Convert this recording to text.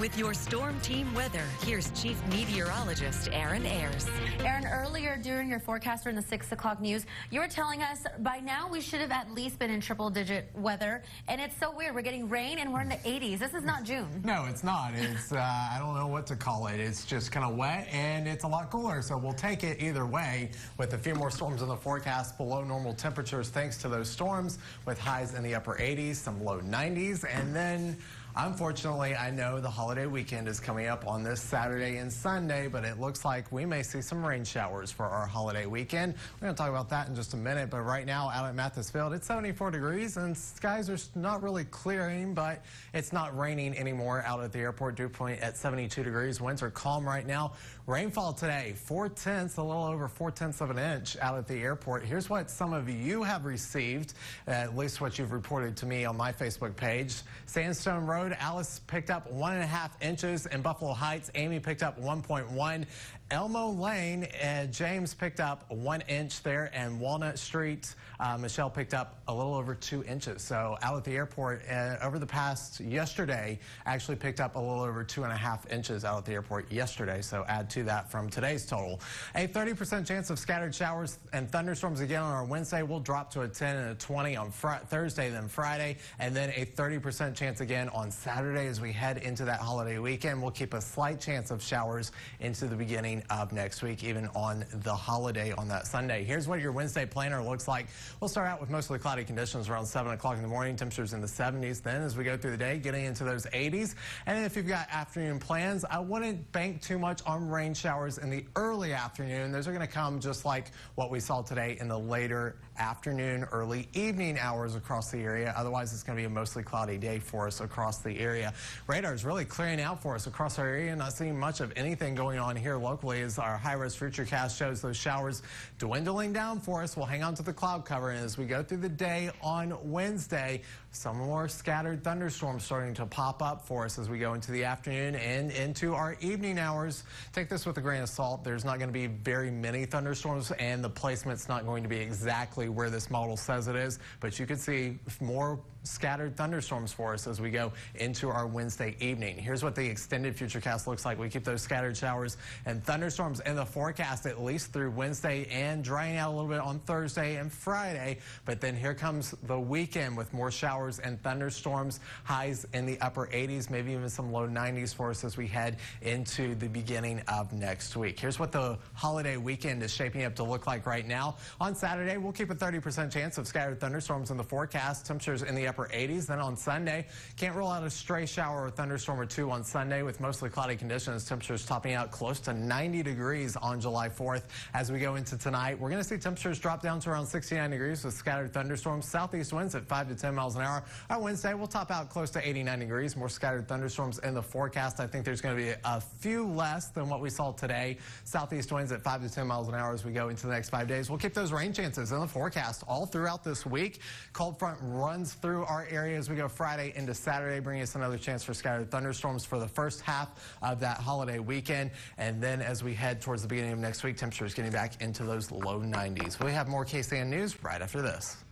With your storm team weather, here's Chief Meteorologist Aaron Ayers. Aaron, earlier during your forecaster in the 6 o'clock news, you were telling us by now we should have at least been in triple digit weather. And it's so weird. We're getting rain and we're in the 80s. This is not June. No, it's not. It's, uh, I don't know what to call it. It's just kind of wet and it's a lot cooler. So we'll take it either way with a few more storms in the forecast below normal temperatures thanks to those storms with highs in the upper 80s, some low 90s, and then Unfortunately, I know the holiday weekend is coming up on this Saturday and Sunday, but it looks like we may see some rain showers for our holiday weekend. We're going to talk about that in just a minute, but right now out at Mathis Field, it's 74 degrees and skies are not really clearing, but it's not raining anymore out at the airport. Dew point at 72 degrees. Winds are calm right now. Rainfall today, four tenths, a little over four tenths of an inch out at the airport. Here's what some of you have received, at least what you've reported to me on my Facebook page. Sandstone Road road, Alice picked up one and a half inches in Buffalo Heights. Amy picked up 1.1. Elmo Lane, uh, James picked up one inch there, and Walnut Street, uh, Michelle picked up a little over two inches. So out at the airport uh, over the past yesterday, actually picked up a little over two and a half inches out at the airport yesterday. So add to that from today's total. A 30% chance of scattered showers and thunderstorms again on our Wednesday. We'll drop to a 10 and a 20 on Thursday, then Friday, and then a 30% chance again on Saturday as we head into that holiday weekend. We'll keep a slight chance of showers into the beginning of next week, even on the holiday on that Sunday. Here's what your Wednesday planner looks like. We'll start out with mostly cloudy conditions around 7 o'clock in the morning, temperatures in the 70s. Then as we go through the day, getting into those 80s. And if you've got afternoon plans, I wouldn't bank too much on rain showers in the early afternoon. Those are going to come just like what we saw today in the later afternoon, early evening hours across the area. Otherwise, it's going to be a mostly cloudy day for us across across the area. Radar is really clearing out for us across our area. Not seeing much of anything going on here locally as our high-res futurecast shows those showers dwindling down for us. We'll hang on to the cloud cover, and as we go through the day on Wednesday, some more scattered thunderstorms starting to pop up for us as we go into the afternoon and into our evening hours. Take this with a grain of salt. There's not going to be very many thunderstorms, and the placement's not going to be exactly where this model says it is, but you could see more scattered thunderstorms for us as we go into our Wednesday evening. Here's what the extended futurecast looks like. We keep those scattered showers and thunderstorms in the forecast at least through Wednesday and drying out a little bit on Thursday and Friday. But then here comes the weekend with more showers and thunderstorms, highs in the upper 80s, maybe even some low 90s for us as we head into the beginning of next week. Here's what the holiday weekend is shaping up to look like right now. On Saturday, we'll keep a 30% chance of scattered thunderstorms in the forecast, temperatures in the upper 80s. Then on Sunday, can't rule out out a stray shower or thunderstorm or two on Sunday with mostly cloudy conditions. Temperatures topping out close to 90 degrees on July 4th. As we go into tonight, we're going to see temperatures drop down to around 69 degrees with scattered thunderstorms. Southeast winds at 5 to 10 miles an hour. On Wednesday, we'll top out close to 89 degrees. More scattered thunderstorms in the forecast. I think there's going to be a few less than what we saw today. Southeast winds at 5 to 10 miles an hour as we go into the next five days. We'll keep those rain chances in the forecast all throughout this week. Cold front runs through our area as we go Friday into Saturday bringing us another chance for scattered thunderstorms for the first half of that holiday weekend. And then as we head towards the beginning of next week, temperatures getting back into those low 90s. We have more KCN News right after this.